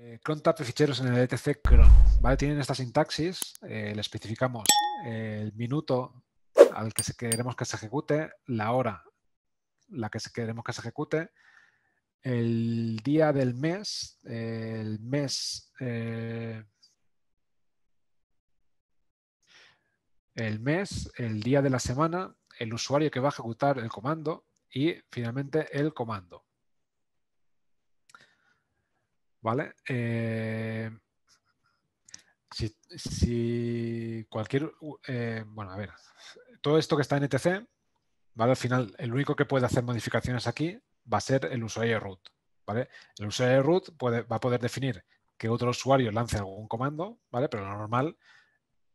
Eh, CronTap ficheros en el etc cron. ¿vale? Tienen esta sintaxis, eh, le especificamos el minuto al que queremos que se ejecute, la hora la que queremos que se ejecute, el día del mes, el mes, eh, el mes, el día de la semana, el usuario que va a ejecutar el comando y finalmente el comando. ¿vale? Eh, si, cualquier, eh, bueno, a ver, todo esto que está en ETC, Al final, el único que puede hacer modificaciones aquí va a ser el usuario root, ¿vale? El usuario root puede, va a poder definir que otro usuario lance algún comando, ¿vale? Pero lo normal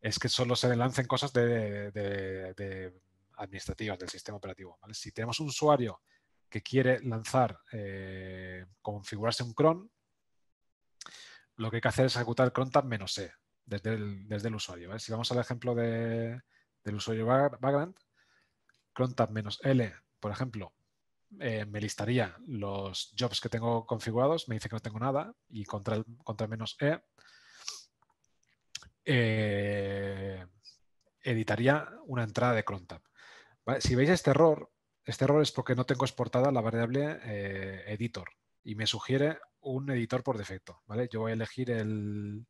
es que solo se lancen cosas de, administrativas del sistema operativo. Si tenemos un usuario que quiere lanzar, eh, configurarse un cron, lo que hay que hacer es ejecutar crontab menos E desde el, usuario. Si vamos al ejemplo del usuario background, crontab menos L, por ejemplo, eh, me listaría los jobs que tengo configurados, me dice que no tengo nada, y contra, menos E eh, editaría una entrada de crontab. Si veis este error, este error es porque no tengo exportada la variable eh, editor y me sugiere un editor por defecto, ¿vale? Yo voy a elegir el,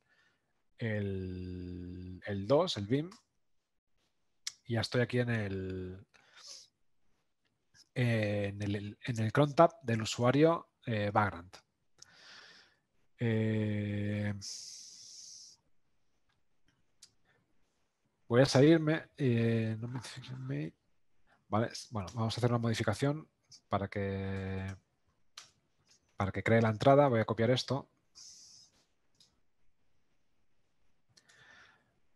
el, el 2, el BIM, y ya estoy aquí en el, en el, tab del usuario background. Eh, eh, voy a salirme. Eh, vale, bueno, vamos a hacer una modificación para que que cree la entrada, voy a copiar esto.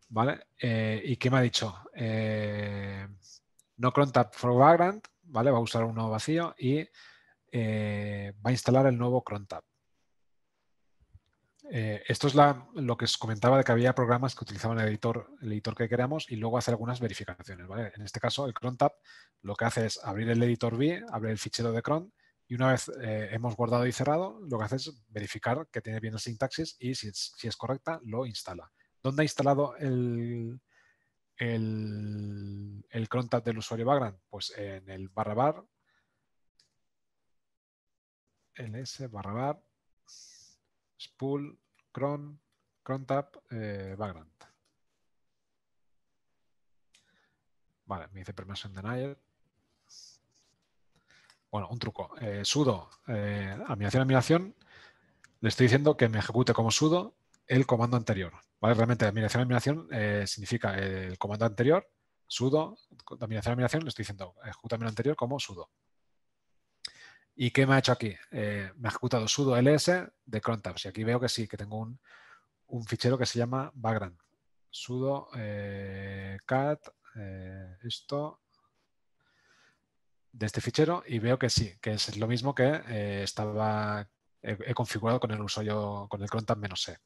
¿Vale? Eh, ¿Y qué me ha dicho? Eh, no cron tab for background, ¿vale? Va a usar un nuevo vacío y eh, va a instalar el nuevo cron tab. esto es lo que os comentaba de que había programas que utilizaban el editor, el editor que queramos y luego hacer algunas verificaciones, ¿vale? En este caso, el cron tab lo que hace es abrir el editor B, abrir el fichero de cron y una vez eh, hemos guardado y cerrado, lo que hace es verificar que tiene bien la sintaxis y si es, correcta, lo instala. ¿Dónde ha instalado el, el, del usuario background? Pues en el barra bar, ls barra bar, spool, cron, background. Eh, vale, me dice permission denied bueno, un truco, eh, sudo, eh, admiración, admiración, le estoy diciendo que me ejecute como sudo el comando anterior. ¿vale? Realmente admiración, admiración eh, significa el comando anterior, sudo, admiración, admiración, le estoy diciendo ejecuta el anterior como sudo. ¿Y qué me ha hecho aquí? me ha ejecutado sudo ls de crontabs. Y aquí veo que sí, que tengo un, un fichero que se llama background. Sudo cat, esto, de este fichero y veo que sí, que es lo mismo que eh, estaba he, configurado con el usuario con el crontab-c.